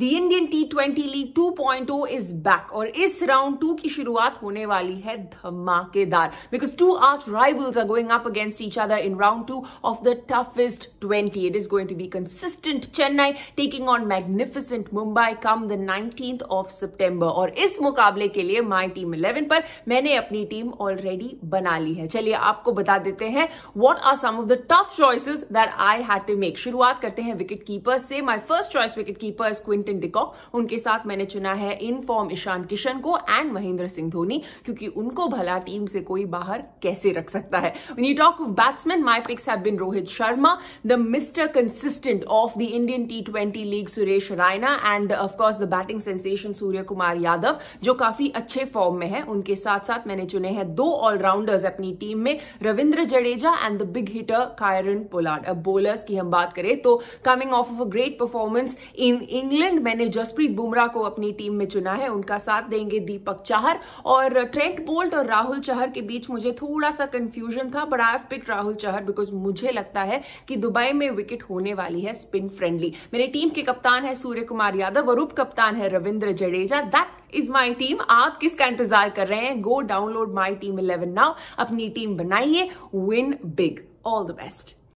the Indian T twenty league 2.0 is back और इस round to की शुरुआत होने वाली है धमाकेदार because two arch rivals are going up against each other in round two of the toughest twenty it is going to be consistent Chennai taking on magnificent Mumbai come the nineteen of September और इस मुकाबले के लिए माई team eleven पर मैंने अपनी team already बना ली है चलिए आपको बता देते हैं what are some of the tough choices that I had to make शुरुआत करते हैं विकेट कीपर से my first choice wicket keeper is Quinton de Kock उनके साथ मैंने चुना है इन फॉर्म ईशान किशन को एंड महेंद्र सिंह धोनी क्योंकि उनको भला टीम से कोई बाहर कैसे रख सकता है talk of batsman my picks have been Rohit Sharma the mister consistent of the Indian T twenty league Suresh Raina and of course the batting sensation Suryakumar Yadav जो काफी अच्छे फॉर्म में है उनके साथ साथ मैंने चुने हैं दो ऑलराउंडर्स अपनी टीम में Ravindra Jadeja and the big hitter Kieron Pollard अब बोलर्स की हम बात करें तो coming off off a great performance in England England मैंने जसप्रीत बुमराह को अपनी टीम में चुना है उनका साथ देंगे दीपक चाहर और ट्रेंट बोल्ट और राहुल चाहर के बीच मुझे थोड़ा सा कंफ्यूजन था but I pick Rahul Chahar because मुझे लगता है कि दुबई में विकेट होने वाली है स्पिन फ्रेंडली मेरी टीम के कप्तान है सूर्य कुमार यादव और उप कप्तान है Ravindra Jadeja that is my team आप किसका इंतजार कर रहे हैं go download my team eleven now अपनी टीम बनाइए win big all the best